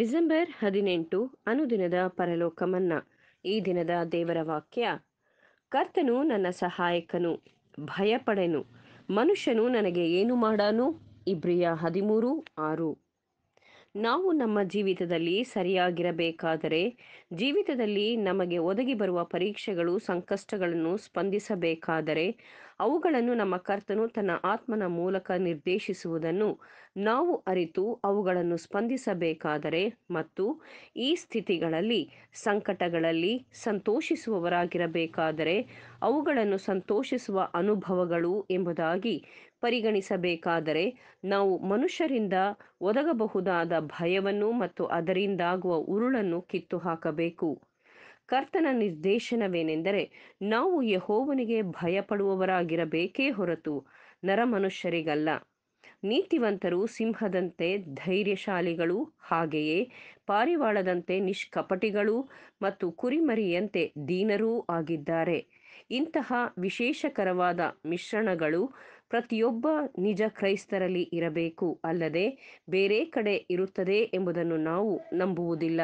December ಹದಿನೆಂಟು ಅನುದಿನದ ಪರಲೋಕಮನ್ನ, ಈ ದಿನದ ದೇವರ ವಾಕ್ಯ ಕರ್ತನು ನನ್ನ ಸಹಾಯಕನು ಭಯಪಡೆನು ಮನುಷ್ಯನು ನನಗೆ ಏನು ಮಾಡಾನು ಇಬ್ರಿಯ ಹದಿಮೂರು ಆರು ನಾವು ನಮ್ಮ ಜೀವಿತದಲ್ಲಿ ಸರಿಯಾಗಿರಬೇಕಾದರೆ ಜೀವಿತದಲ್ಲಿ ನಮಗೆ ಒದಗಿ ಬರುವ ಪರೀಕ್ಷೆಗಳು ಸಂಕಷ್ಟಗಳನ್ನು ಸ್ಪಂದಿಸಬೇಕಾದರೆ ಅವುಗಳನ್ನು ನಮ್ಮ ಕರ್ತನು ತನ್ನ ಆತ್ಮನ ಮೂಲಕ ನಿರ್ದೇಶಿಸುವುದನ್ನು ನಾವು ಅರಿತು ಅವುಗಳನ್ನು ಸ್ಪಂದಿಸಬೇಕಾದರೆ ಮತ್ತು ಈ ಸ್ಥಿತಿಗಳಲ್ಲಿ ಸಂಕಟಗಳಲ್ಲಿ ಸಂತೋಷಿಸುವವರಾಗಿರಬೇಕಾದರೆ ಅವುಗಳನ್ನು ಸಂತೋಷಿಸುವ ಅನುಭವಗಳು ಎಂಬುದಾಗಿ ಪರಿಗಣಿಸಬೇಕಾದರೆ ನಾವು ಮನುಷ್ಯರಿಂದ ಒದಗಬಹುದಾದ ಭಯವನ್ನು ಮತ್ತು ಅದರಿಂದಾಗುವ ಉರುಳನ್ನು ಕಿತ್ತು ಹಾಕಬೇಕು ಕರ್ತನ ನಿರ್ದೇಶನವೇನೆಂದರೆ ನಾವು ಯಹೋವನಿಗೆ ಭಯಪಡುವವರಾಗಿರಬೇಕೇ ಹೊರತು ನರಮನುಷ್ಯರಿಗಲ್ಲ ನೀತಿವಂತರು ಸಿಂಹದಂತೆ ಧೈರ್ಯಶಾಲಿಗಳು ಹಾಗೆಯೇ ಪಾರಿವಾಳದಂತೆ ನಿಷ್ಕಪಟಿಗಳು ಮತ್ತು ಕುರಿಮರಿಯಂತೆ ದೀನರೂ ಆಗಿದ್ದಾರೆ ಇಂತಹ ವಿಶೇಷಕರವಾದ ಮಿಶ್ರಣಗಳು ಪ್ರತಿಯೊಬ್ಬ ನಿಜ ಕ್ರೈಸ್ತರಲ್ಲಿ ಇರಬೇಕು ಅಲ್ಲದೆ ಬೇರೆ ಕಡೆ ಇರುತ್ತದೆ ಎಂಬುದನ್ನು ನಾವು ನಂಬುವುದಿಲ್ಲ